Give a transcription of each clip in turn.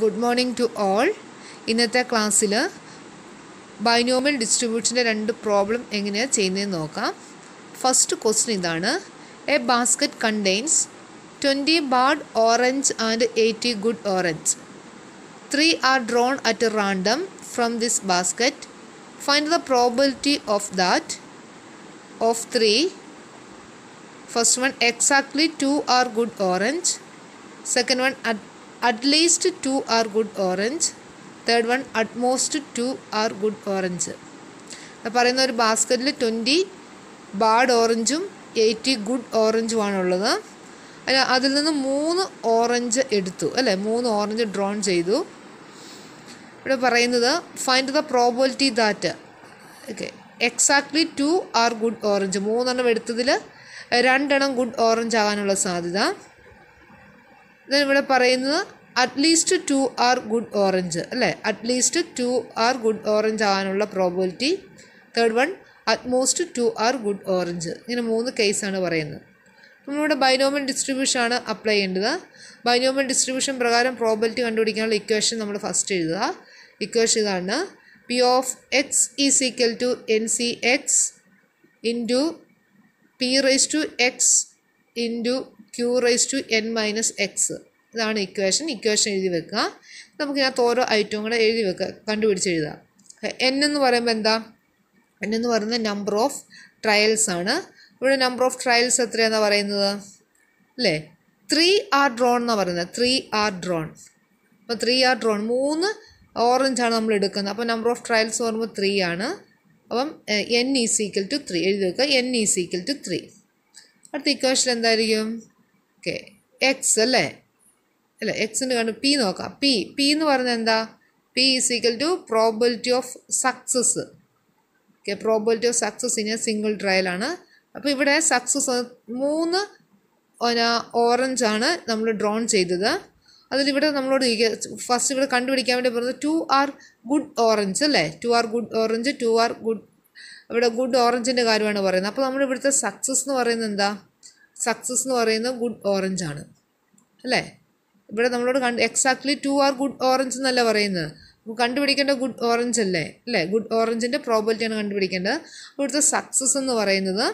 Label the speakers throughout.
Speaker 1: good morning to all ഇന്നത്തെ ക്ലാസ്സിൽ binomial ഡിസ്ട്രിബ്യൂഷൻ്റെ രണ്ട് പ്രോബ്ലം എങ്ങനെയാണ് ചെയ്യുന്നതെന്ന് നോക്കാം ഫസ്റ്റ് ക്വസ്റ്റ്യൻ ഇതാണ് a basket contains twenty bad orange and eighty good orange three are drawn at random from this basket find the probability of that of three first one exactly two are good orange second one at at least two are good orange third one at most two are good orange പറയുന്ന ഒരു ബാസ്ക്കറ്റിൽ twenty bad ഓറഞ്ചും eighty good ഓറഞ്ചുമാണുള്ളത് അല്ല അതിൽ നിന്ന് മൂന്ന് orange എടുത്തു അല്ലേ മൂന്ന് ഓറഞ്ച് ഡ്രോൺ ചെയ്തു ഇവിടെ പറയുന്നത് find the probability that okay exactly two are good orange മൂന്നെണ്ണം എടുത്തതിൽ രണ്ടെണ്ണം ഗുഡ് ഓറഞ്ച് ആകാനുള്ള സാധ്യത ഇവിടെ പറയുന്നത് at least two are good orange അല്ലേ at least two are good orange ആകാനുള്ള probability third one at most two are good orange ഇങ്ങനെ മൂന്ന് കേസാണ് പറയുന്നത് നമ്മളിവിടെ ബൈനോമൽ ഡിസ്ട്രിബ്യൂഷൻ ആണ് അപ്ലൈ ചെയ്യേണ്ടത് ബൈനോമൽ ഡിസ്ട്രിബ്യൂഷൻ പ്രകാരം പ്രോബിലിറ്റി കണ്ടുപിടിക്കാനുള്ള ഇക്വേഷൻ നമ്മൾ ഫസ്റ്റ് എഴുതുക ഇക്വേഷൻ ഇതാണ് P of X is equal to N C X into P raise to X into Q raise to N minus X ഇതാണ് ഇക്വേഷൻ ഇക്വേഷൻ എഴുതി വെക്കുക നമുക്കിതിനകത്ത് ഓരോ ഐറ്റവും കൂടെ എഴുതി വെക്കുക കണ്ടുപിടിച്ച് എഴുതാം എൻ എന്ന് പറയുമ്പോൾ എന്താ എൻ എന്ന് പറയുന്നത് നമ്പർ ഓഫ് ട്രയൽസ് ആണ് ഇവിടെ നമ്പർ ഓഫ് ട്രയൽസ് എത്രയാണെന്നാണ് പറയുന്നത് അല്ലേ ത്രീ ആർ ഡ്രോൺ എന്നാണ് പറയുന്നത് ത്രീ ആർ ഡ്രോൺ അപ്പോൾ ത്രീ ആർ ഡ്രോൺ മൂന്ന് ഓറഞ്ചാണ് നമ്മൾ എടുക്കുന്നത് അപ്പോൾ നമ്പർ ഓഫ് ട്രയൽസ് പറയുമ്പോൾ ത്രീ ആണ് അപ്പം N is equal to three എഴുതി വെക്കുക N is equal to three അടുത്ത ഇക്വേഷൻ എന്തായിരിക്കും ഓക്കെ എക്സ് അല്ലേ അല്ല എക്സിന് കണ്ടു പി നോക്കാം പി പി എന്ന് പറഞ്ഞാൽ എന്താ P is equal to probability of success okay probability of success ഇനി സിംഗിൾ ട്രയലാണ് അപ്പോൾ ഇവിടെ സക്സസ് മൂന്ന് ഓറഞ്ച് ആണ് നമ്മൾ ഡ്രോൺ ചെയ്തത് അതിലിവിടെ നമ്മളോട് ഫസ്റ്റ് ഇവിടെ കണ്ടുപിടിക്കാൻ വേണ്ടി പറഞ്ഞത് ടു ആർ ഗുഡ് ഓറഞ്ച് അല്ലേ two are good orange two are good ഇവിടെ ഗുഡ് ഓറഞ്ചിൻ്റെ കാര്യമാണ് പറയുന്നത് അപ്പോൾ നമ്മൾ ഇവിടുത്തെ സക്സസ് എന്ന് പറയുന്നത് എന്താ സക്സസ് എന്ന് പറയുന്നത് ഗുഡ് ഓറഞ്ച് ആണ് അല്ലേ ഇവിടെ നമ്മളോട് കണ്ട് exactly two are good orange എന്നല്ല പറയുന്നത് കണ്ടുപിടിക്കേണ്ട ഗുഡ് ഓറഞ്ച് അല്ലേ അല്ലേ ഗുഡ് ഓറഞ്ചിൻ്റെ പ്രോബിലിറ്റിയാണ് കണ്ടുപിടിക്കേണ്ടത് ഇവിടുത്തെ സക്സസ് എന്ന് പറയുന്നത്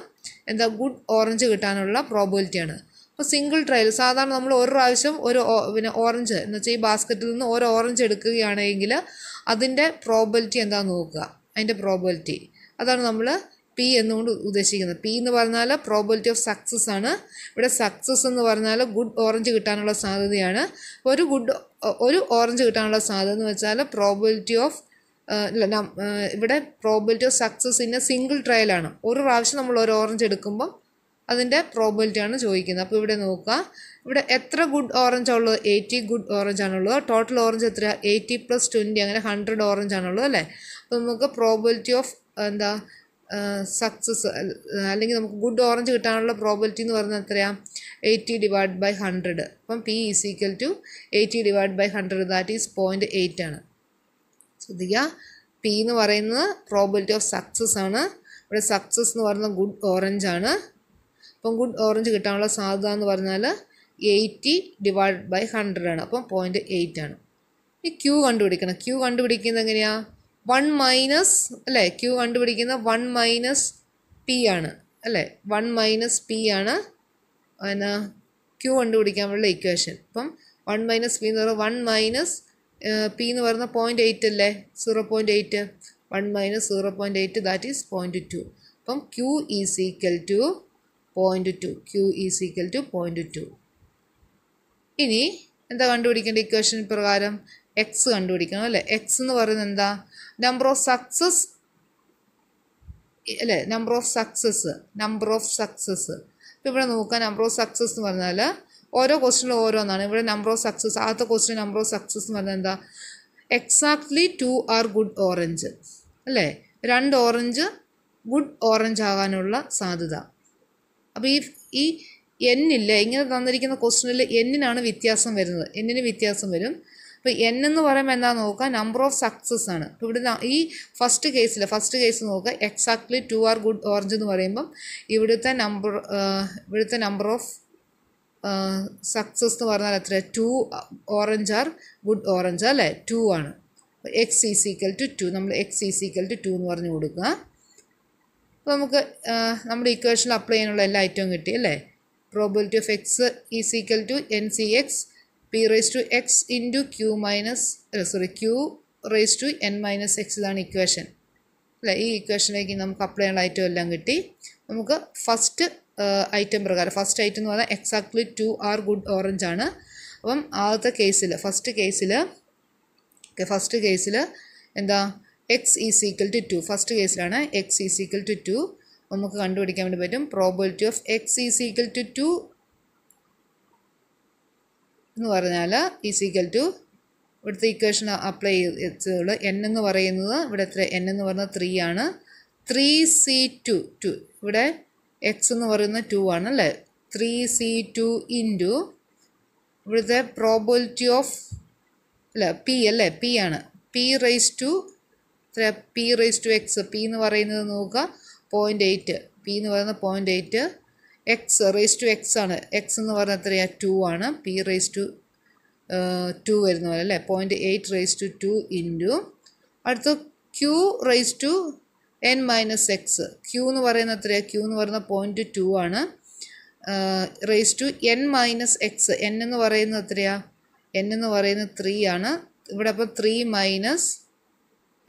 Speaker 1: എന്താ ഗുഡ് ഓറഞ്ച് കിട്ടാനുള്ള പ്രോബിലിറ്റിയാണ് അപ്പോൾ സിംഗിൾ ട്രയൽ സാധാരണ നമ്മൾ ഒരു പ്രാവശ്യം ഒരു പിന്നെ ഓറഞ്ച് എന്ന് വെച്ചാൽ ഈ ബാസ്ക്കറ്റിൽ നിന്ന് ഒരു ഓറഞ്ച് എടുക്കുകയാണെങ്കിൽ അതിൻ്റെ പ്രോബിലിറ്റി എന്താണെന്ന് നോക്കുക അതിൻ്റെ പ്രോബിലിറ്റി അതാണ് നമ്മൾ പി എന്നുകൊണ്ട് ഉദ്ദേശിക്കുന്നത് പി എന്ന് പറഞ്ഞാൽ പ്രോബിലിറ്റി ഓഫ് സക്സസ് ആണ് ഇവിടെ സക്സസ് എന്ന് പറഞ്ഞാൽ ഗുഡ് ഓറഞ്ച് കിട്ടാനുള്ള സാധ്യതയാണ് ഒരു ഗുഡ് ഒരു ഓറഞ്ച് കിട്ടാനുള്ള സാധ്യത എന്ന് വെച്ചാൽ പ്രോബിലിറ്റി ഓഫ് ഇവിടെ probability of success in a single ട്രയലാണ് ഒരു പ്രാവശ്യം നമ്മൾ ഒരു ഓറഞ്ച് എടുക്കുമ്പം അതിൻ്റെ പ്രോബിലിറ്റിയാണ് ചോദിക്കുന്നത് അപ്പോൾ ഇവിടെ നോക്കുക ഇവിടെ എത്ര ഗുഡ് ഓറഞ്ച് ഉള്ളത് എയ്റ്റി ഗുഡ് ഓറഞ്ച് ആണുള്ളത് ടോട്ടൽ ഓറഞ്ച് എത്ര എയ്റ്റി പ്ലസ് ട്വൻറ്റി അങ്ങനെ ഹൺഡ്രഡ് ഓറഞ്ച് ആണുള്ളത് അല്ലേ അപ്പോൾ നമുക്ക് പ്രോബിലിറ്റി ഓഫ് എന്താ സക്സസ് അല്ലെങ്കിൽ നമുക്ക് ഗുഡ് ഓറഞ്ച് കിട്ടാനുള്ള പ്രോബിലിറ്റി എന്ന് പറയുന്നത് എത്രയാണ് എയ്റ്റി ഡിവൈഡ് ബൈ ഹൺഡ്രഡ് അപ്പം P is equal to eighty divide by hundred that is point eight ആണ് ശ്രദ്ധിക്കുക പി എന്ന് പറയുന്നത് പ്രോബിലിറ്റി ഓഫ് സക്സസ് ആണ് ഇവിടെ സക്സസ് എന്ന് പറയുന്നത് ഗുഡ് ഓറഞ്ച് ആണ് അപ്പം ഗുഡ് ഓറഞ്ച് കിട്ടാനുള്ള സാധ്യത എന്ന് പറഞ്ഞാൽ എയ്റ്റി ഡിവൈഡ് ബൈ ഹൺഡ്രഡ് ആണ് അപ്പം പോയിൻറ്റ് എയ്റ്റ് ആണ് ഈ ക്യൂ കണ്ടുപിടിക്കണം ക്യൂ കണ്ടുപിടിക്കുന്നത് എങ്ങനെയാണ് വൺ മൈനസ് അല്ലേ ക്യൂ കണ്ടുപിടിക്കുന്ന വൺ മൈനസ് പി ആണ് അല്ലേ വൺ മൈനസ് പി ആണ് എന്നാ ക്യൂ കണ്ടുപിടിക്കാനുള്ള ഇക്വേഷൻ അപ്പം വൺ മൈനസ് പി എന്ന് പറയുന്നത് വൺ മൈനസ് പി എന്ന് പറയുന്ന പോയിൻ്റ് എയ്റ്റ് അല്ലേ zero point eight one minus zero point eight that is point two അപ്പം Q is equal to point two Q is equal to point two ഇനി എന്താ കണ്ടുപിടിക്കേണ്ട equation പ്രകാരം X കണ്ടുപിടിക്കണം അല്ലേ X എന്ന് പറയുന്നത് എന്താ നമ്പർ ഓഫ് സക്സസ് അല്ലേ number of success number of success ഇപ്പോൾ ഇവിടെ നോക്കുക നമ്പർ ഓഫ് സക്സസ് എന്ന് പറഞ്ഞാൽ ഓരോ ക്വസ്റ്റിനും ഓരോന്നാണ് ഇവിടെ നമ്പർ ഓഫ് സക്സസ് ആദ്യത്തെ ക്വസ്റ്റിന് നമ്പർ ഓഫ് സക്സസ് എന്ന് പറഞ്ഞാൽ എന്താ exactly two are good orange അല്ലേ രണ്ട് ഓറഞ്ച് ഗുഡ് ഓറഞ്ച് ആകാനുള്ള സാധ്യത അപ്പോൾ ഈ ഈ എന്നില്ല ഇങ്ങനെ തന്നിരിക്കുന്ന ക്വസ്റ്റിനിൽ എന്നിനാണ് വ്യത്യാസം വരുന്നത് എന്നിന് വ്യത്യാസം വരും ഇപ്പോൾ എൻ എന്ന് പറയുമ്പോൾ എന്താ നോക്കുക നമ്പർ ഓഫ് സക്സസ് ആണ് ഇവിടുന്ന് ഈ ഫസ്റ്റ് കേസിൽ ഫസ്റ്റ് കേസ് നോക്കുക exactly two are good orange എന്ന് പറയുമ്പം ഇവിടുത്തെ നമ്പർ ഇവിടുത്തെ നമ്പർ ഓഫ് സക്സസ് എന്ന് പറഞ്ഞാൽ എത്ര two orange are good orange അല്ലേ ടു ആണ് X is equal to two നമ്മൾ X is equal to two എന്ന് പറഞ്ഞ് കൊടുക്കുക അപ്പോൾ നമുക്ക് നമ്മുടെ ഇക്വേഷനിൽ അപ്ലൈ ചെയ്യാനുള്ള എല്ലാ ഐറ്റവും കിട്ടി അല്ലേ probability of X is equal to N C X P raise to X into Q minus sorry Q raise to N minus X ഇതാണ് ഇക്വേഷൻ അല്ലേ ഈ ഇക്വേഷനിലേക്ക് നമുക്ക് അപ്ലൈ ചെയ്യേണ്ട ഐറ്റം എല്ലാം കിട്ടി നമുക്ക് ഫസ്റ്റ് ഐറ്റം പ്രകാരം ഫസ്റ്റ് ഐറ്റം എന്ന് പറഞ്ഞാൽ exactly two are good orange ആണ് അപ്പം ആദ്യത്തെ കേസിൽ ഫസ്റ്റ് കേസിൽ ഓക്കെ ഫസ്റ്റ് കേസിൽ എന്താ X is equal to two first കേസിലാണ് X is equal to two നമുക്ക് കണ്ടുപിടിക്കാൻ വേണ്ടി പറ്റും probability of X is equal to two എന്ന് പറഞ്ഞാൽ ഈക്വൽ ടു ഇവിടുത്തെ ഇക്വേഷൻ അപ്ലൈ ചെയ്തുള്ള എൻ എന്ന് പറയുന്നത് ഇവിടെ എത്ര എൻ എന്ന് പറഞ്ഞാൽ ത്രീ ആണ് ത്രീ സി ടു ടു ഇവിടെ എക്സ് എന്ന് പറയുന്നത് ടു ആണ് അല്ലേ ത്രീ സി ടു ഇൻറ്റു ഇവിടുത്തെ പ്രോബിലിറ്റി ഓഫ് അല്ല പി അല്ലേ പി ആണ് പി റൈസ് ടു എത്ര P raise to X P എന്ന് പറയുന്നത് നോക്കുക പോയിൻ്റ് എയ്റ്റ് പി എന്ന് പറയുന്നത് point eight X raise to X ആണ് എക്സ് എന്ന് പറഞ്ഞാൽ എത്രയാ ടു ആണ് പി റേസ് ടു ടു വരുന്ന പോലെ അല്ലേ point eight raise to two into അടുത്ത് Q raise to N minus X Q എന്ന് പറയുന്ന എത്രയാണ് ക്യൂ എന്ന് പറയുന്ന പോയിൻറ്റ് ടു ആണ് raise to N minus X N എന്ന് പറയുന്നത് എത്രയാണ് എൻ എന്ന് പറയുന്നത് ത്രീ ആണ് ഇവിടെ അപ്പോൾ three minus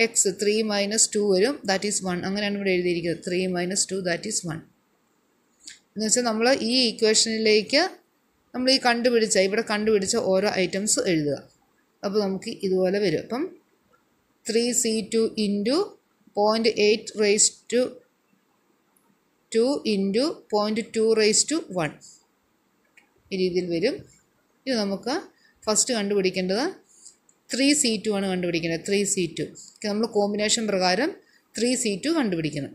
Speaker 1: X three minus two വരും ദാറ്റ് ഈസ് വൺ അങ്ങനെയാണ് ഇവിടെ എഴുതിയിരിക്കുന്നത് three minus two that is one എന്ന് വെച്ചാൽ നമ്മൾ ഈ ഇക്വേഷനിലേക്ക് നമ്മൾ ഈ കണ്ടുപിടിച്ച ഇവിടെ കണ്ടുപിടിച്ച ഓരോ ഐറ്റംസ് എഴുതുക അപ്പോൾ നമുക്ക് ഇതുപോലെ വരും അപ്പം three C two into point eight raise to two into point two raise to one ഈ രീതിയിൽ വരും ഇത് നമുക്ക് ഫസ്റ്റ് കണ്ടുപിടിക്കേണ്ടത് ത്രീ സി ടു ആണ് കണ്ടുപിടിക്കേണ്ടത് ത്രീ സി ടു നമ്മൾ കോമ്പിനേഷൻ പ്രകാരം ത്രീ സി ടു കണ്ടുപിടിക്കണം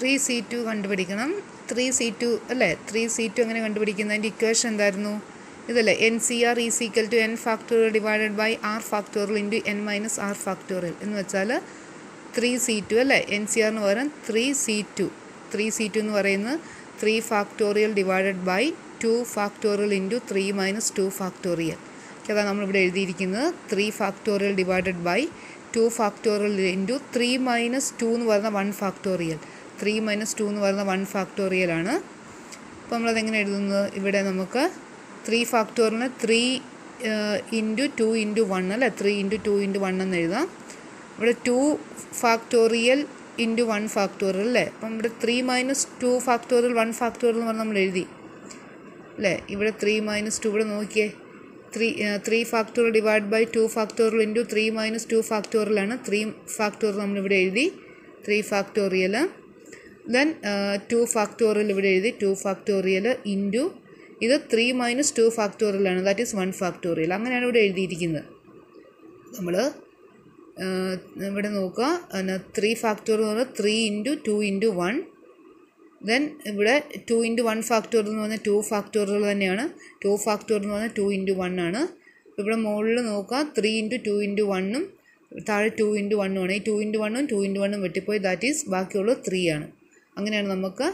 Speaker 1: ത്രീ സി ടു കണ്ടുപിടിക്കണം ത്രീ സി ടു അല്ലേ ത്രീ സി ടു അങ്ങനെ കണ്ടുപിടിക്കുന്നതിൻ്റെ ഇക്വേഷൻ എന്തായിരുന്നു ഇതല്ലേ N C R is equal to N factorial divided by R factorial into N minus R factorial എന്ന് വെച്ചാൽ ത്രീ സി ടു അല്ലേ എൻ സി ആറിന് പകരം three C two three C two എന്ന് പറയുന്നത് three factorial divided by two factorial into three minus two factorial അതാണ് നമ്മളിവിടെ എഴുതിയിരിക്കുന്നത് three factorial divided by two factorial into three minus two എന്ന് പറയുന്ന one factorial three minus two എന്ന് പറയുന്ന one ഫാക്ടോറിയലാണ് അപ്പോൾ നമ്മളതെങ്ങനെ എഴുതുന്നത് ഇവിടെ നമുക്ക് ത്രീ ഫാക്ടോറിന് three into two into one അല്ലേ three into two into one എന്ന് എഴുതാം ഇവിടെ two factorial into one factorial അല്ലേ അപ്പം ഇവിടെ three minus two factorial one factorial എന്ന് പറഞ്ഞാൽ നമ്മൾ എഴുതി അല്ലേ ഇവിടെ ത്രീ മൈനസ് ടു ഇവിടെ നോക്കിയേ three three factorial divide by two factorial into three minus two ഫാക്ടോറിയലാണ് ത്രീ ഫാക്ടോറിയൽ നമ്മളിവിടെ എഴുതി three factorial then two factorial ഇവിടെ എഴുതി ടു ഫാക്ടോറിയൽ ഇൻറ്റു ഇത് ത്രീ മൈനസ് ടു ഫാക്ടോറിയലാണ് ദാറ്റ് ഈസ് വൺ ഫാക്ടോറിയൽ അങ്ങനെയാണ് ഇവിടെ എഴുതിയിരിക്കുന്നത് നമ്മൾ uh, ഇവിടെ നോക്കുക എന്നാ ത്രീ ഫാക്ടോറിയൽ എന്ന് പറഞ്ഞാൽ three into two into one then ഇവിടെ ടു ഇൻറ്റു വൺ ഫാക്ടോർ എന്ന് പറഞ്ഞാൽ ടു ഫാക്ടോറിയൽ തന്നെയാണ് ടു ഫാക്ടോർ എന്ന് പറഞ്ഞാൽ ടു ഇൻറ്റു വൺ ആണ് ഇവിടെ മുകളിൽ നോക്കുക ത്രീ ഇൻറ്റു ടു ഇൻറ്റു വണ്ണും താഴെ ടു ഇൻറ്റു വണ്ണും ആണ് ഈ ടു ഇൻറ്റു വണ്ണും ടു ഇൻറ്റു വണ്ണും വെട്ടിപ്പോയി ദാറ്റ് ഈസ് ബാക്കിയുള്ളത് ത്രീ ആണ് അങ്ങനെയാണ് നമുക്ക്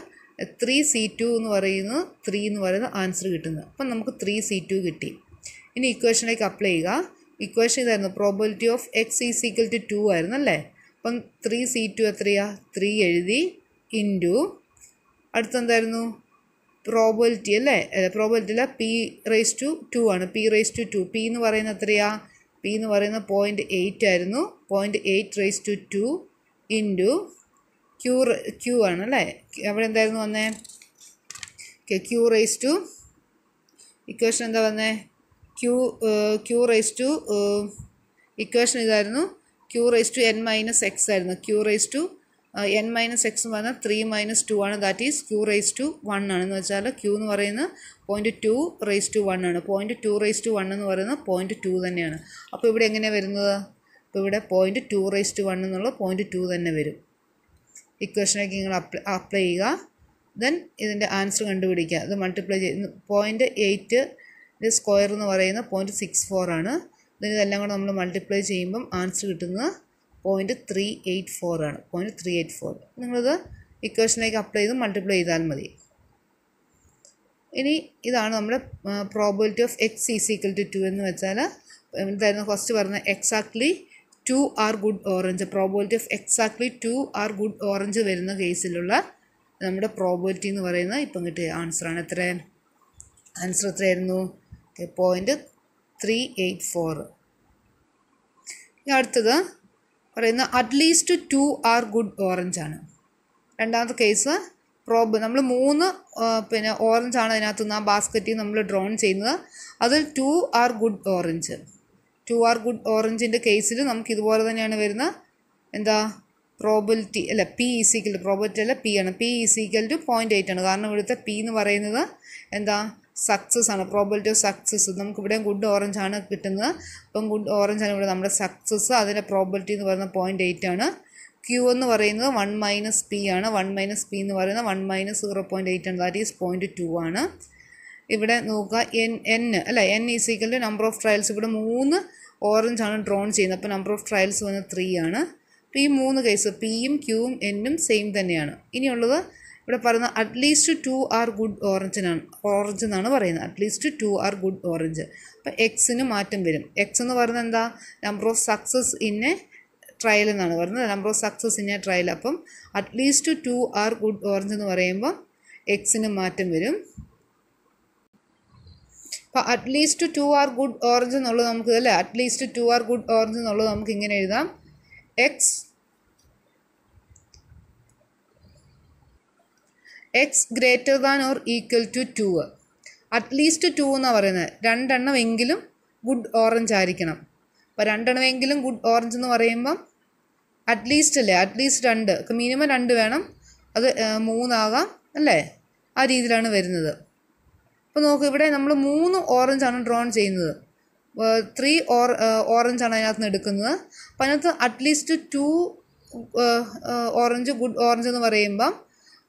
Speaker 1: ത്രീ സി ടു എന്ന് പറയുന്നു ത്രീ എന്ന് പറയുന്ന ആൻസർ കിട്ടുന്നത് അപ്പം നമുക്ക് ത്രീ സി ടു കിട്ടി ഇനി ഇക്വേഷനിലേക്ക് അപ്ലൈ ചെയ്യുക ഇക്വേഷൻ ഇതായിരുന്നു probability of X is equal to two ആയിരുന്നു അല്ലേ അപ്പം ത്രീ സി ടു എത്രയാ ത്രീ എഴുതി ഇൻറ്റു അടുത്തെന്തായിരുന്നു പ്രോബിലിറ്റി അല്ലേ പ്രോബിലിറ്റി അല്ല പി റേസ് ടു ടു ആണ് p raise to two p എന്ന് പറയുന്ന എത്രയാ പി എന്ന് പറയുന്ന പോയിൻറ്റ് എയ്റ്റ് ആയിരുന്നു point eight raise to two into ക്യൂർ ക്യൂ ആണ് അല്ലേ അവിടെ എന്തായിരുന്നു വന്നേ okay q raise to equation എന്താ വന്നേ Q q raise to equation ഇതായിരുന്നു q raise to N minus x ആയിരുന്നു q raise to N minus x എന്ന് പറഞ്ഞാൽ ത്രീ മൈനസ് ടു ആണ് that is q raise to one ആണെന്ന് വെച്ചാൽ q എന്ന് പറയുന്നത് point two raise to one ആണ് point two raise to one എന്ന് പറയുന്നത് പോയിൻറ്റ് ടു തന്നെയാണ് അപ്പോൾ ഇവിടെ എങ്ങനെയാണ് വരുന്നത് അപ്പോൾ ഇവിടെ point two raise to one എന്നുള്ള പോയിൻറ്റ് ടു തന്നെ വരും ഇക്വേഷനൊക്കെ നിങ്ങൾ അപ്ലൈ അപ്ലൈ ചെയ്യുക ദെൻ ഇതിൻ്റെ ആൻസർ കണ്ടുപിടിക്കുക ഇത് മൾട്ടിപ്ലൈ ചെയ്ത് പോയിൻറ്റ് എയ്റ്റ് സ്ക്വയർ എന്ന് പറയുന്നത് പോയിൻ്റ് സിക്സ് ഫോർ ആണ് ദെൻ ഇതെല്ലാം കൂടെ നമ്മൾ മൾട്ടിപ്ലൈ ചെയ്യുമ്പം ആൻസർ കിട്ടുന്നത് പോയിൻ്റ് ത്രീ എയ്റ്റ് ഫോർ ആണ് പോയിൻ്റ് ത്രീ എയ്റ്റ് ഫോർ നിങ്ങളിത് ഇക്വേഷനിലേക്ക് അപ്ലൈ ചെയ്ത് മൾട്ടിപ്ലൈ ചെയ്താൽ മതി ഇനി ഇതാണ് നമ്മുടെ probability of X is equal to two എന്ന് വെച്ചാൽ എന്തായിരുന്നു ഫസ്റ്റ് പറഞ്ഞ exactly two are good orange probability of exactly two are good orange വരുന്ന കേസിലുള്ള നമ്മുടെ പ്രോബിലിറ്റി എന്ന് പറയുന്നത് ഇപ്പം കിട്ടിയ ആൻസറാണ് എത്ര ആൻസർ എത്രയായിരുന്നു പോയിൻ്റ് ത്രീ എയ്റ്റ് ഫോർ അടുത്തത് പറയുന്ന at least two are good orange ആണ് രണ്ടാമത്തെ കേസ് പ്രോബ് നമ്മൾ മൂന്ന് പിന്നെ ഓറഞ്ച് ആണ് അതിനകത്തുനിന്ന് ആ ബാസ്ക്കറ്റിൽ നമ്മൾ ഡ്രോൺ ചെയ്യുന്നത് അതിൽ two are good orange two are good ഓറഞ്ചിൻ്റെ കേസിൽ നമുക്ക് ഇതുപോലെ തന്നെയാണ് വരുന്ന എന്താ പ്രോബിലിറ്റി അല്ല പി ഈസിക്കൽ പ്രോബിലിറ്റി അല്ല പി ആണ് p is equal to point eight ആണ് കാരണം ഇവിടുത്തെ പി എന്ന് പറയുന്നത് എന്താ സക്സസ് ആണ് പ്രോബിലിറ്റി ഓഫ് സക്സസ് നമുക്കിവിടെ ഗുഡ് ഓറഞ്ച് ആണ് കിട്ടുന്നത് അപ്പം ഗുഡ് ഓറഞ്ച് ആണ് ഇവിടെ നമ്മുടെ സക്സസ് അതിൻ്റെ പ്രോബിലിറ്റി എന്ന് പറയുന്ന പോയിൻ്റ് എയ്റ്റ് ആണ് ക്യൂ എന്ന് പറയുന്നത് വൺ മൈനസ് പി ആണ് വൺ മൈനസ് പി എന്ന് പറയുന്നത് one minus zero point eight ആണ് ദാറ്റ് ഈസ് പോയിൻറ്റ് ടു ആണ് ഇവിടെ നോക്കുക എൻ എൻ അല്ല n is equal number of trials ഇവിടെ മൂന്ന് ഓറഞ്ച് ആണ് ഡ്രോൺ ചെയ്യുന്നത് അപ്പോൾ നമ്പർ ഓഫ് ട്രയൽസ് വന്ന് ത്രീ ആണ് അപ്പോൾ ഈ മൂന്ന് കേസ് പിയും ക്യൂവും എന്നും സെയിം തന്നെയാണ് ഇനിയുള്ളത് ഇവിടെ പറയുന്ന അറ്റ്ലീസ്റ്റ് ടു ആർ ഗുഡ് ഓറഞ്ചിനാണ് ഓറഞ്ച് എന്നാണ് പറയുന്നത് at least two are good orange അപ്പോൾ എക്സിന് മാറ്റം വരും എക്സ് എന്ന് പറയുന്നത് എന്താ number of success in a trial എന്നാണ് പറയുന്നത് number of success in a trial അപ്പം at least two are good orange എന്ന് പറയുമ്പോൾ എക്സിന് മാറ്റം വരും അപ്പോൾ at least two are good orange എന്നുള്ളത് നമുക്ക് അല്ലേ at least two are good orange എന്നുള്ളത് നമുക്ക് ഇങ്ങനെ എഴുതാം x X greater than or equal to two at least two എന്നാണ് പറയുന്നത് രണ്ടെണ്ണമെങ്കിലും ഗുഡ് ഓറഞ്ച് ആയിരിക്കണം അപ്പോൾ രണ്ടെണ്ണമെങ്കിലും ഗുഡ് ഓറഞ്ച് എന്ന് പറയുമ്പം അറ്റ്ലീസ്റ്റ് അല്ലേ അറ്റ്ലീസ്റ്റ് രണ്ട് മിനിമം രണ്ട് വേണം അത് മൂന്നാകാം അല്ലേ ആ രീതിയിലാണ് വരുന്നത് അപ്പോൾ നോക്കൂ ഇവിടെ നമ്മൾ മൂന്ന് ഓറഞ്ചാണ് ഡ്രോൺ ചെയ്യുന്നത് ത്രീ ഓർ ഓറഞ്ചാണ് അതിനകത്ത് നിന്ന് എടുക്കുന്നത് അപ്പം അതിനകത്ത് at least two orange good orange എന്ന് പറയുമ്പം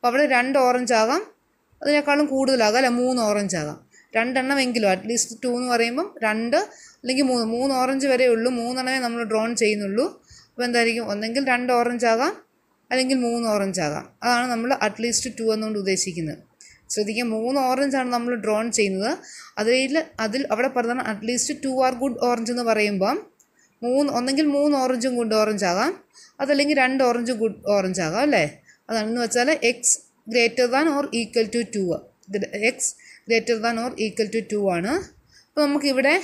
Speaker 1: അപ്പോൾ അവിടെ രണ്ട് ഓറഞ്ച് ആകാം അതിനേക്കാളും കൂടുതലാകാം അല്ലെ മൂന്ന് ഓറഞ്ച് ആകാം രണ്ടെണ്ണം എങ്കിലും അറ്റ്ലീസ്റ്റ് ടു എന്ന് പറയുമ്പം രണ്ട് അല്ലെങ്കിൽ മൂന്ന് മൂന്ന് ഓറഞ്ച് വരെ ഉള്ളൂ മൂന്നെണ്ണമേ നമ്മൾ ഡ്രോൺ ചെയ്യുന്നുള്ളൂ അപ്പോൾ എന്തായിരിക്കും ഒന്നെങ്കിൽ രണ്ട് ഓറഞ്ച് ആകാം അല്ലെങ്കിൽ മൂന്ന് ഓറഞ്ച് ആകാം അതാണ് നമ്മൾ അറ്റ്ലീസ്റ്റ് ടു എന്നുകൊണ്ട് ഉദ്ദേശിക്കുന്നത് ശ്രദ്ധിക്കുക മൂന്ന് ഓറഞ്ചാണ് നമ്മൾ ഡ്രോൺ ചെയ്യുന്നത് അതിൽ അതിൽ അവിടെ പറഞ്ഞാൽ at least two are good orange എന്ന് പറയുമ്പം മൂന്ന് ഒന്നെങ്കിൽ മൂന്ന് ഓറഞ്ചും ഗുഡ് ഓറഞ്ച് ആകാം അതല്ലെങ്കിൽ രണ്ട് ഓറഞ്ചും ഗുഡ് ഓറഞ്ച് ആകാം അല്ലേ അതാണെന്ന് വെച്ചാൽ x greater than or equal to two x greater than or equal to two ആണ് അപ്പോൾ നമുക്കിവിടെ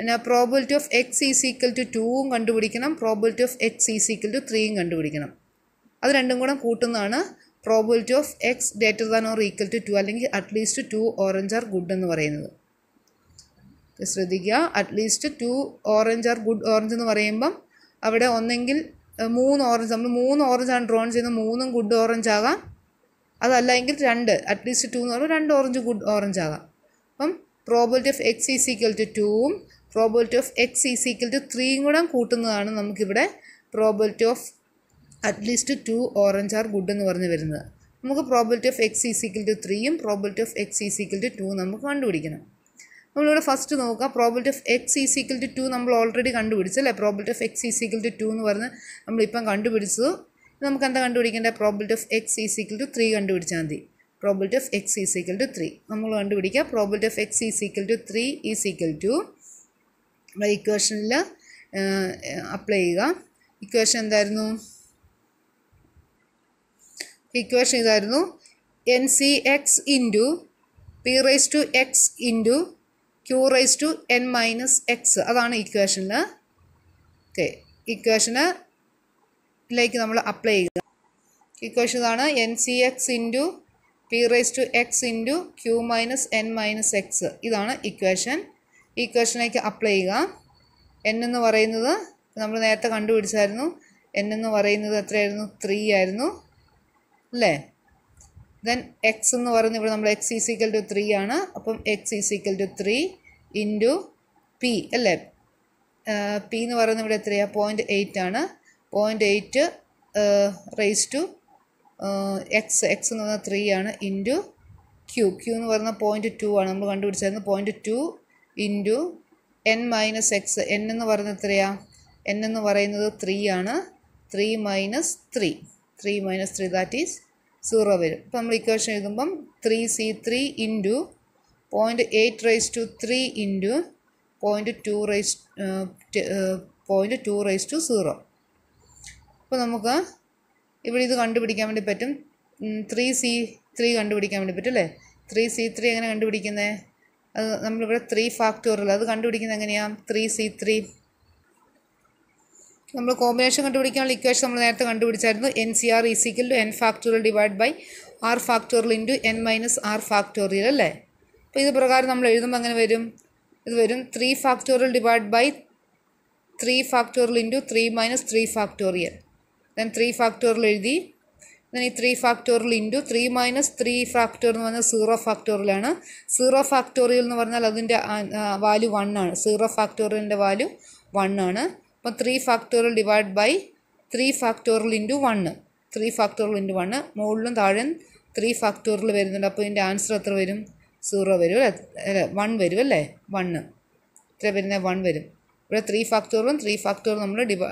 Speaker 1: എന്നാ probability of X is equal to ടുവും കണ്ടുപിടിക്കണം probability of X is equal to ത്രീയും കണ്ടുപിടിക്കണം അത് രണ്ടും കൂടെ കൂട്ടുന്നതാണ് probability of x greater than or equal to two അല്ലെങ്കിൽ at least two orange are good എന്ന് പറയുന്നത് ശ്രദ്ധിക്കുക at least two orange are good orange എന്ന് പറയുമ്പം അവിടെ ഒന്നെങ്കിൽ മൂന്ന് ഓറഞ്ച് നമ്മൾ മൂന്ന് ഓറഞ്ച് ആണ് ഡ്രോൺ ചെയ്യുന്നത് മൂന്നും ഗുഡ് ഓറഞ്ച് ആകാം അതല്ല എങ്കിൽ രണ്ട് അറ്റ്ലീസ്റ്റ് ടു എന്ന് പറയുമ്പോൾ രണ്ട് ഓറഞ്ച് ഗുഡ് ഓറഞ്ച് ആകാം അപ്പം probability of X is equal to ടുവും probability of X is equal to ത്രീയും കൂടെ കൂട്ടുന്നതാണ് നമുക്കിവിടെ probability of at least two orange are good എന്ന് പറഞ്ഞ് വരുന്നത് നമുക്ക് probability of x is equal to ത്രീയും probability of x is equal to two നമുക്ക് കണ്ടുപിടിക്കണം നമ്മളിവിടെ ഫസ്റ്റ് നോക്കുക probability of x is equal to two നമ്മൾ ഓൾറെഡി കണ്ടുപിടിച്ചു അല്ലേ probability of x is equal to two എന്ന് പറഞ്ഞ് നമ്മളിപ്പം കണ്ടുപിടിച്ചു നമുക്ക് എന്താ കണ്ടുപിടിക്കേണ്ടത് probability of x is equal to three കണ്ടുപിടിച്ചാൽ മതി probability of x is equal to three നമ്മൾ കണ്ടുപിടിക്കുക probability of x is equal to three is equal to ഇക്വേഷനിൽ അപ്ലൈ ചെയ്യുക ഇക്വേഷൻ എന്തായിരുന്നു ഇക്വേഷൻ ഇതായിരുന്നു n C X into p raise to X into Q raise to N minus x അതാണ് ഇക്വേഷന് okay ഇക്വേഷന് ലേക്ക് നമ്മൾ apply ചെയ്യുക ഇക്വേഷൻ ഇതാണ് n C X into p raise to X into Q minus n minus X ഇതാണ് equation ഇക്വേഷനിലേക്ക് apply ചെയ്യുക n എന്ന് പറയുന്നത് നമ്മൾ നേരത്തെ കണ്ടുപിടിച്ചായിരുന്നു എൻ എന്ന് പറയുന്നത് എത്രയായിരുന്നു ത്രീ ആയിരുന്നു അല്ലേ ദെൻ എക്സ് എന്ന് പറയുന്നത് ഇവിടെ നമ്മൾ x is equal to three ആണ് അപ്പം x is equal to three into p അല്ലേ പി എന്ന് പറയുന്നത് ഇവിടെ എത്രയാണ് പോയിൻറ്റ് എയ്റ്റ് ആണ് point eight raise to x x എന്ന് പറഞ്ഞാൽ ത്രീ ആണ് ഇൻറ്റു ക്യൂ ക്യൂ എന്ന് പറഞ്ഞാൽ പോയിൻറ്റ് ടു ആണ് നമ്മൾ കണ്ടുപിടിച്ചായിരുന്നു point two into N minus X N എന്ന് പറയുന്നത് എത്രയാണ് എൻ എന്ന് പറയുന്നത് ത്രീ ആണ് three minus three three minus three that is zero വരും ഇപ്പം നമ്മൾ ഇക്വേഷൻ എഴുതുമ്പം three C three into point eight raise to three into point two raise point two raise to zero അപ്പോൾ നമുക്ക് ഇവിടെ ഇത് കണ്ടുപിടിക്കാൻ വേണ്ടി പറ്റും ത്രീ സി ത്രീ കണ്ടുപിടിക്കാൻ വേണ്ടി പറ്റും അല്ലേ ത്രീ സി ത്രീ എങ്ങനെ കണ്ടുപിടിക്കുന്നത് അത് നമ്മളിവിടെ ത്രീ ഫാക്ടോറിൽ അത് കണ്ടുപിടിക്കുന്നത് എങ്ങനെയാണ് ത്രീ സി ത്രീ നമ്മൾ കോമ്പിനേഷൻ കണ്ടുപിടിക്കാനുള്ള ഇക്വേഷൻ നമ്മൾ നേരത്തെ കണ്ടുപിടിച്ചായിരുന്നു n C r is equal to N factorial divide by R factorial into N minus R factorial അല്ലേ അപ്പോൾ ഇത് പ്രകാരം നമ്മൾ എഴുതുമ്പോൾ അങ്ങനെ വരും ഇത് വരും three factorial divide by three factorial into three minus three factorial then three factorial എഴുതി ദെൻ ഈ three factorial into three minus three factorial എന്ന് പറഞ്ഞാൽ സീറോ ഫാക്ടോറിയലാണ് സീറോ ഫാക്ടോറിയൽ എന്ന് പറഞ്ഞാൽ അതിൻ്റെ വാല്യൂ വൺ ആണ് സീറോ ഫാക്ടോറിയലിൻ്റെ വാല്യൂ വൺ ആണ് അപ്പോൾ three factorial divide by three factorial into one three factorial into one മുകളിലും താഴെയും ത്രീ ഫാക്ടോറിയൽ വരുന്നുണ്ട് അപ്പോൾ ഇതിൻ്റെ ആൻസർ എത്ര വരും സീറോ വരും അല്ലേ വൺ വരും അല്ലേ വണ്ണ് ഇത്ര വരുന്ന വൺ വരും ഇവിടെ ത്രീ ഫാക്ടോറിയലും ത്രീ ഫാക്ടോറിലും നമ്മൾ ഡിവ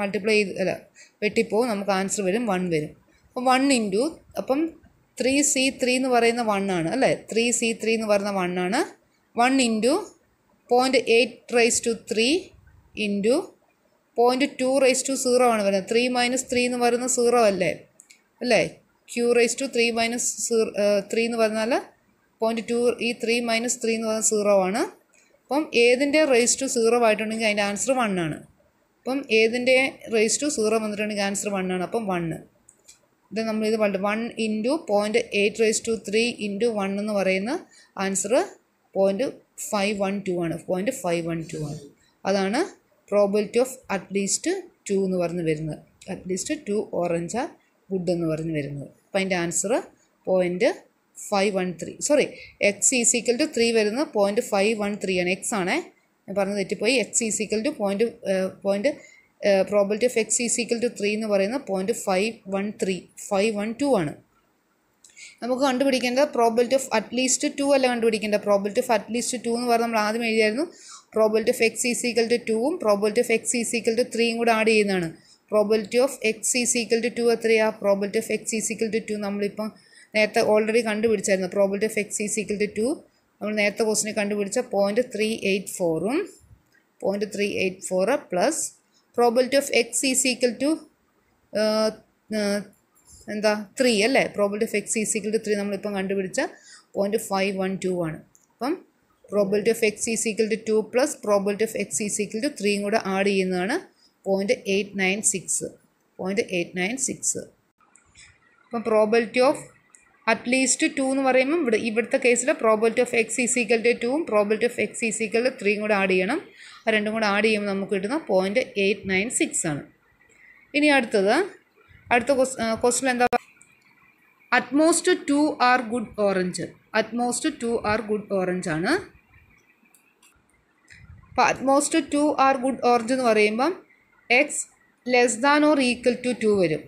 Speaker 1: മൾട്ടിപ്ലൈ ചെയ്ത് അല്ല വെട്ടിപ്പോവും നമുക്ക് ആൻസർ വരും വൺ വരും അപ്പം വൺ ഇൻറ്റു അപ്പം ത്രീ സി ത്രീ എന്ന് പറയുന്ന വണ്ണാണ് അല്ലേ ത്രീ സി ത്രീ എന്ന് പറയുന്ന വണ്ണാണ് one into point eight raise to three into point two raise to zero ആണ് വരുന്നത് ത്രീ മൈനസ് ത്രീ എന്ന് പറയുന്ന സീറോ അല്ലേ അല്ലേ q raise to three minus zero three എന്ന് പറഞ്ഞാൽ പോയിൻറ്റ് ടു ഈ ത്രീ മൈനസ് ത്രീ എന്ന് പറയുന്നത് സീറോ ആണ് അപ്പം ഏതിൻ്റെ റേസ് ടു സീറോ ആയിട്ടുണ്ടെങ്കിൽ അതിൻ്റെ ആൻസർ വൺ ആണ് അപ്പം ഏതിൻ്റെ റേസ് ടു സീറോ വന്നിട്ടുണ്ടെങ്കിൽ ആൻസർ വൺ ആണ് അപ്പം വൺ ഇത് നമ്മൾ ഇത് പറഞ്ഞു one into point eight raise to three into one എന്ന് പറയുന്ന answer point five one two ആണ് പോയിൻറ്റ് ഫൈവ് വൺ ടു ആണ് അതാണ് പ്രോബിലിറ്റി ഓഫ് അറ്റ്ലീസ്റ്റ് ടു എന്ന് പറഞ്ഞ് വരുന്നത് at least two orange are good എന്ന് പറഞ്ഞ് വരുന്നത് അപ്പോൾ അതിൻ്റെ answer point five one three sorry x is equal to three വരുന്നത് പോയിൻറ്റ് ഫൈവ് വൺ ത്രീ ആണ് എക്സ് ആണേ ഞാൻ പറഞ്ഞ് തെറ്റിപ്പോയി x is equal to point point probability of x is equal to three എന്ന് പറയുന്നത് point five one three five one two ആണ് നമുക്ക് കണ്ടുപിടിക്കേണ്ടത് പ്രോബിലിറ്റി ഓഫ് അറ്റ്ലീസ്റ്റ് ടു അല്ല കണ്ടുപിടിക്കേണ്ടത് പ്രോബിലിറ്റി ഓഫ് അറ്റ്ലീസ്റ്റ് ടു എന്ന് പറഞ്ഞാൽ നമ്മൾ ആദ്യം എഴുതിയായിരുന്നു probability of X is equal to ടൂവും probability of X is equal to ത്രീയും കൂടെ ആഡ് ചെയ്യുന്നതാണ് probability of X is equal to two എത്രയാണ് probability of X is equal to two നമ്മളിപ്പം നേരത്തെ ഓൾറെഡി കണ്ടുപിടിച്ചായിരുന്നു probability of X is equal to two നമ്മൾ നേരത്തെ ക്വസ്റ്റിനെ കണ്ടുപിടിച്ച പോയിൻറ്റ് ത്രീ എയ്റ്റ് ഫോറും point three eight four plus probability of X is equal to എന്താ ത്രീ അല്ലേ probability of X is equal to three നമ്മളിപ്പം കണ്ടുപിടിച്ച പോയിൻറ്റ് ഫൈവ് വൺ ടു ആണ് അപ്പം probability of X is equal to two plus probability of X is equal to ത്രീയും കൂടെ add ചെയ്യുന്നതാണ് point eight nine six point eight nine six അപ്പം probability of at least two എന്ന് പറയുമ്പോൾ ഇവിടെ ഇവിടുത്തെ കേസിൽ probability of X is equal to ടുവും probability of X is equal to ത്രീയും കൂടെ ആഡ് ചെയ്യണം ആ രണ്ടും കൂടെ ആഡ് ചെയ്യുമ്പോൾ നമുക്ക് കിട്ടുന്ന പോയിൻറ്റ് എയ്റ്റ് നയൻ സിക്സ് ആണ് ഇനി അടുത്തത് അടുത്ത ക്വസ്റ്റിൽ എന്താ at most two are good orange at most two are good orange ആണ് അപ്പോൾ at most two are good orange എന്ന് പറയുമ്പം x less than or equal to two വരും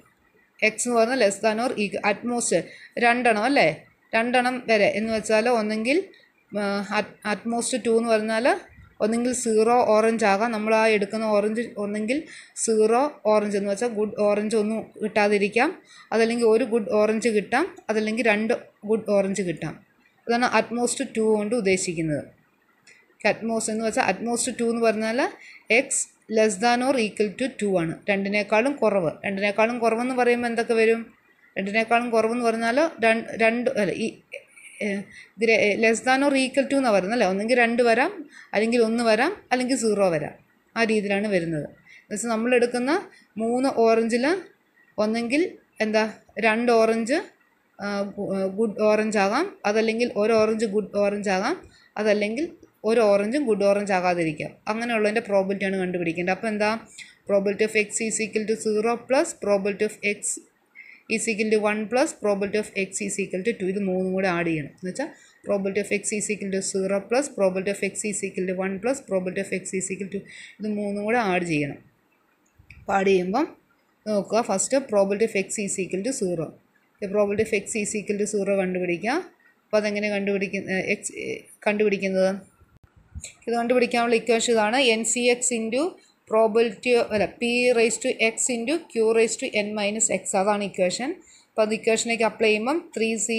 Speaker 1: എക്സ് എന്ന് പറഞ്ഞാൽ less than or equal at most രണ്ടെണ്ണം അല്ലേ രണ്ടെണ്ണം വരെ എന്ന് വെച്ചാൽ ഒന്നെങ്കിൽ അറ്റ്മോസ്റ്റ് ടു എന്ന് പറഞ്ഞാൽ ഒന്നെങ്കിൽ സീറോ ഓറഞ്ച് ആകാം നമ്മൾ ആ എടുക്കുന്ന ഓറഞ്ച് ഒന്നെങ്കിൽ സീറോ ഓറഞ്ച് എന്ന് വെച്ചാൽ ഗുഡ് ഓറഞ്ച് ഒന്നും കിട്ടാതിരിക്കാം അതല്ലെങ്കിൽ ഒരു ഗുഡ് ഓറഞ്ച് കിട്ടാം അതല്ലെങ്കിൽ രണ്ട് ഗുഡ് ഓറഞ്ച് കിട്ടാം അതാണ് അറ്റ്മോസ്റ്റ് ടു കൊണ്ട് ഉദ്ദേശിക്കുന്നത് അറ്റ്മോസ് എന്ന് വെച്ചാൽ അറ്റ്മോസ്റ്റ് ടു എന്ന് പറഞ്ഞാൽ x less than or equal to two ആണ് രണ്ടിനേക്കാളും കുറവ് രണ്ടിനേക്കാളും കുറവെന്ന് പറയുമ്പോൾ എന്തൊക്കെ വരും രണ്ടിനേക്കാളും കുറവെന്ന് പറഞ്ഞാൽ രണ്ട് അല്ല ഈ less than or equal to എന്നാണ് പറയുന്നത് അല്ലേ ഒന്നെങ്കിൽ രണ്ട് വരാം അല്ലെങ്കിൽ ഒന്ന് വരാം അല്ലെങ്കിൽ സീറോ വരാം ആ രീതിയിലാണ് വരുന്നത് നമ്മൾ നമ്മളെടുക്കുന്ന മൂന്ന് ഓറഞ്ചിൽ ഒന്നെങ്കിൽ എന്താ രണ്ട് ഓറഞ്ച് ഗുഡ് ഓറഞ്ച് ആകാം അതല്ലെങ്കിൽ ഒരു ഓറഞ്ച് ഗുഡ് ഓറഞ്ച് ആകാം അതല്ലെങ്കിൽ ഒരു ഓറഞ്ചും ഗുഡ് ഓറഞ്ച് ആകാതിരിക്കുക അങ്ങനെയുള്ളതിൻ്റെ പ്രോബിലിറ്റി ആണ് കണ്ടുപിടിക്കേണ്ടത് അപ്പോൾ എന്താ probability of X is equal to zero plus probability of X is equal to one plus probability of X is equal to two ഇത് മൂന്നും കൂടെ ആഡ് ചെയ്യണം എന്ന് വെച്ചാൽ probability of X is equal to zero plus probability of X is equal to one plus probability of X is equal to ഇത് മൂന്നും കൂടെ add ചെയ്യണം അപ്പോൾ ആഡ് ചെയ്യുമ്പം നോക്കുക first probability of X is equal to zero probability of X is equal to zero കണ്ടുപിടിക്കുക അപ്പോൾ അതെങ്ങനെ കണ്ടുപിടിക്കുന്ന എക്സ് കണ്ടുപിടിക്കുന്നത് ഇത് കണ്ടുപിടിക്കാനുള്ള ഇക്വേഷൻ ഇതാണ് n C X into probability അല്ല p raise to X into q raise to N minus x അതാണ് ഇക്വേഷൻ അപ്പോൾ അത് ഇക്വേഷനിലേക്ക് അപ്ലൈ ചെയ്യുമ്പം three C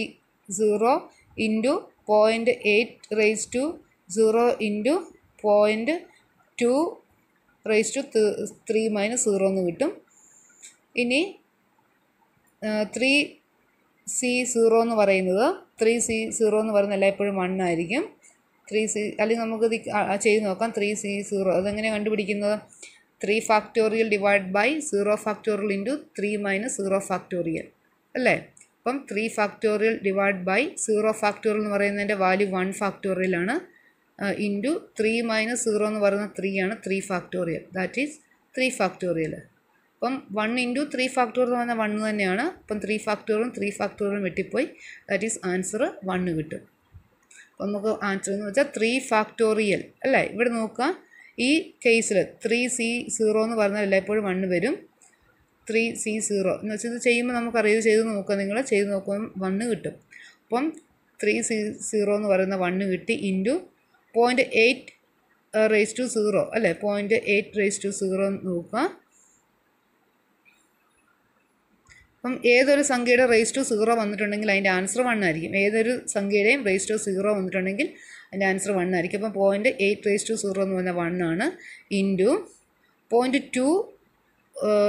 Speaker 1: zero into point eight raise to zero into point two raise to three minus zero എന്ന് കിട്ടും ഇനി three C zero എന്ന് പറയുന്നത് ത്രീ സി സീറോ എന്ന് പറയുന്നതല്ല എപ്പോഴും വൺ ആയിരിക്കും ത്രീ സി അല്ലെങ്കിൽ നമുക്കിത് ചെയ്ത് നോക്കാം ത്രീ സി സീറോ അതെങ്ങനെ കണ്ടുപിടിക്കുന്നത് three factorial divide by zero factorial into three minus zero factorial അല്ലേ അപ്പം three factorial divide by zero factorial എന്ന് പറയുന്നതിൻ്റെ വാല്യൂ വൺ ഫാക്ടോറിയലാണ് ഇൻറ്റു ത്രീ മൈനസ് സീറോ എന്ന് പറയുന്ന ത്രീ ആണ് three factorial that is three factorial അപ്പം വൺ ഇൻറ്റു ത്രീ ഫാക്ടോറിയൽ എന്ന് പറഞ്ഞാൽ വണ്ണ് തന്നെയാണ് അപ്പം ത്രീ ഫാക്ടോറിയലും ത്രീ ഫാക്ടോറിയലും വെട്ടിപ്പോയി ദാറ്റ് ഈസ് ആൻസർ വണ്ണ് കിട്ടും നമുക്ക് ആൻസർ എന്ന് വെച്ചാൽ ത്രീ ഫാക്ടോറിയൽ അല്ലേ ഇവിടെ നോക്കുക ഈ കേസിൽ ത്രീ സി സീറോ എന്ന് പറഞ്ഞാൽ എല്ലായ്പ്പോഴും വണ്ണ് വരും ത്രീ സി സീറോ എന്ന് വെച്ചാൽ ഇത് ചെയ്യുമ്പോൾ നമുക്കറിയാം ചെയ്ത് നോക്കുക നിങ്ങൾ ചെയ്ത് നോക്കുമ്പോൾ വണ്ണ് കിട്ടും അപ്പം ത്രീ സി സീറോ എന്ന് പറയുന്ന വണ്ണ് കിട്ടി into point eight raise to zero അല്ലേ point eight raise to zero നോക്കുക അപ്പം ഏതൊരു സംഖ്യയുടെ റേസ് ടു സീറോ വന്നിട്ടുണ്ടെങ്കിൽ അതിൻ്റെ ആൻസർ വൺ ആയിരിക്കും ഏതൊരു സംഖ്യയുടെയും റേസ് ടു സീറോ വന്നിട്ടുണ്ടെങ്കിൽ അതിൻ്റെ ആൻസർ വൺ ആയിരിക്കും അപ്പം point eight raise to zero എന്ന് പറഞ്ഞാൽ വൺ ആണ് into point two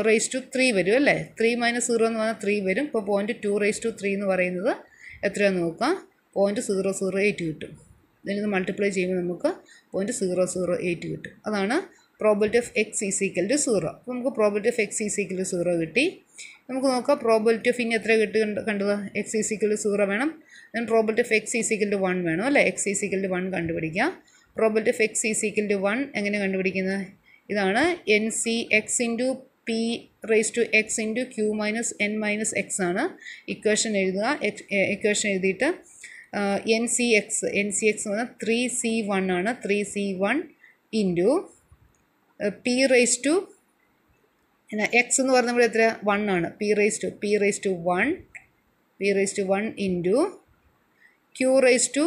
Speaker 1: raise to three വരും അല്ലേ ത്രീ മൈനസ് സീറോ എന്ന് പറഞ്ഞാൽ ത്രീ വരും ഇപ്പോൾ point two raise to three എന്ന് പറയുന്നത് എത്രയാണെന്ന് നോക്കാം പോയിൻറ്റ് സീറോ സീറോ എയ്റ്റ് കിട്ടും ഇതിൽ നിന്ന് മൾട്ടിപ്ലൈ ചെയ്യുമ്പോൾ നമുക്ക് പോയിൻറ്റ് സീറോ സീറോ എയ്റ്റ് കിട്ടും അതാണ് probability of X is equal to zero അപ്പോൾ നമുക്ക് probability of X is equal to zero കിട്ടി നമുക്ക് നോക്കാം പ്രോബിലിറ്റി ഓഫ് ഇനി എത്ര കിട്ടി കണ്ടത് x is equal to zero വേണം then probability of X is equal to one വേണം അല്ലേ x is equal to one കണ്ടുപിടിക്കാം probability of X is equal to one എങ്ങനെ കണ്ടുപിടിക്കുന്നത് ഇതാണ് n C X into P raise to X into Q minus n minus x ആണ് equation എഴുതുക equation എഴുതിയിട്ട് n C x n C x എന്ന് പറഞ്ഞാൽ three C one ആണ് three C one into P raise to എന്നാ x എന്ന് പറഞ്ഞാൽ എത്ര വൺ ആണ് p raise to p raise to one p raise to one into q raise to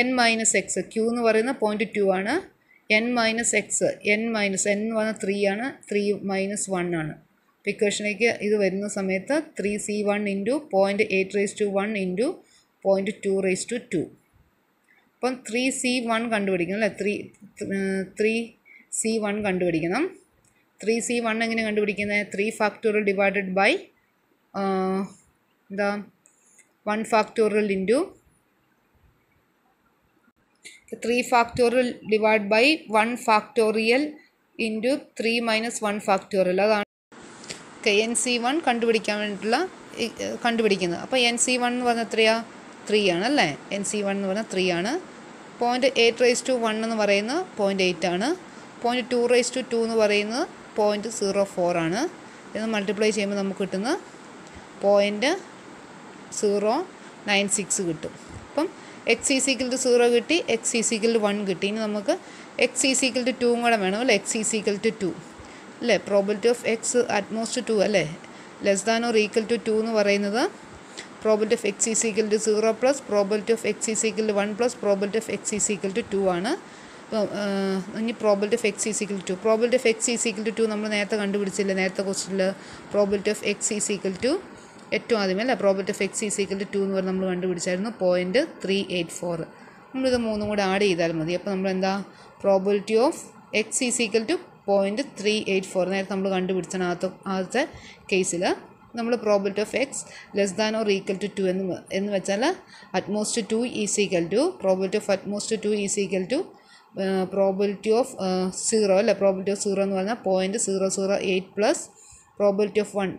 Speaker 1: N minus X Q എന്ന് പറയുന്ന point two ആണ് n minus X n minus n എന്ന് പറഞ്ഞാൽ ത്രീ ആണ് ത്രീ മൈനസ് വൺ ആണ് ഇക്വേഷനിലേക്ക് ഇത് വരുന്ന സമയത്ത് three C one into point eight raise to one into point two raise to two അപ്പം ത്രീ സി വൺ കണ്ടുപിടിക്കണം അല്ലേ ത്രീ ത്രീ സി വൺ കണ്ടുപിടിക്കണം ത്രീ സി വൺ എങ്ങനെ കണ്ടുപിടിക്കുന്നത് ത്രീ ഫാക്ടോറിയൽ ഡിവൈഡഡ് ബൈ എന്താ one factorial into three factorial divide by one factorial into three minus one factorial അതാണ് okay n C one കണ്ടുപിടിക്കാൻ വേണ്ടിയിട്ടുള്ള കണ്ടുപിടിക്കുന്നത് അപ്പോൾ എൻ സി വൺ എന്ന് പറഞ്ഞാൽ എത്രയാണ് ത്രീ ആണ് അല്ലേ എൻ സി വൺ എന്ന് പറഞ്ഞാൽ ത്രീ ആണ് point eight raise to one എന്ന് പറയുന്നത് പോയിൻറ്റ് എയ്റ്റ് ആണ് point two raise to two എന്ന് പറയുന്നത് പോയിൻറ്റ് സീറോ ഫോർ ആണ് ഇത് മൾട്ടിപ്ലൈ ചെയ്യുമ്പോൾ നമുക്ക് കിട്ടുന്ന പോയിൻറ്റ് സീറോ നയൻ സിക്സ് കിട്ടും അപ്പം x is equal to zero കിട്ടി x is equal to one കിട്ടി ഇനി നമുക്ക് എക്സ് ഈ സീക്കിൾ ടു ടൂവും കൂടെ വേണം അല്ലേ X is equal to two അല്ലേ probability of X at most two അല്ലേ less than or equal to two എന്ന് പറയുന്നത് probability of X is equal to zero plus probability of X is equal to one plus probability of X is equal to two ആണ് ഇനി probability of X is equal to probability of X is equal to നമ്മൾ നേരത്തെ കണ്ടുപിടിച്ചില്ല നേരത്തെ ക്വസ്റ്റിൽ probability of X is equal to ഏറ്റവും ആദ്യമേ അല്ല probability of X is equal to എന്ന് പറഞ്ഞാൽ നമ്മൾ കണ്ടുപിടിച്ചായിരുന്നു പോയിൻറ്റ് ത്രീ എയ്റ്റ് ഫോർ നമ്മളിത് മൂന്നും കൂടെ ആഡ് ചെയ്താൽ മതി അപ്പോൾ നമ്മൾ എന്താ probability of X is equal to point three eight four നേരത്തെ നമ്മൾ കണ്ടുപിടിച്ചാണ് ആദ്യത്തെ ആദ്യത്തെ കേസിൽ നമ്മൾ probability of X less than or equal to two എന്ന് എന്ന് വെച്ചാൽ at most two is equal to probability of at most two is equal to probability of zero അല്ലേ പ്രോബിലിറ്റി ഓഫ് സീറോ എന്ന് പറഞ്ഞാൽ point zero zero eight plus probability of one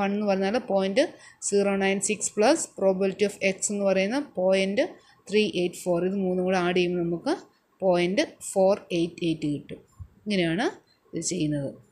Speaker 1: one എന്ന് പറഞ്ഞാൽ point zero nine six plus probability of x എന്ന് പറയുന്ന point three eight four ഇത് മൂന്നും കൂടെ ആഡ് ചെയ്യുമ്പോൾ നമുക്ക് പോയിൻറ്റ് ഫോർ എയ്റ്റ് എയ്റ്റ് കിട്ടും ഇങ്ങനെയാണ് ഇത് ചെയ്യുന്നത്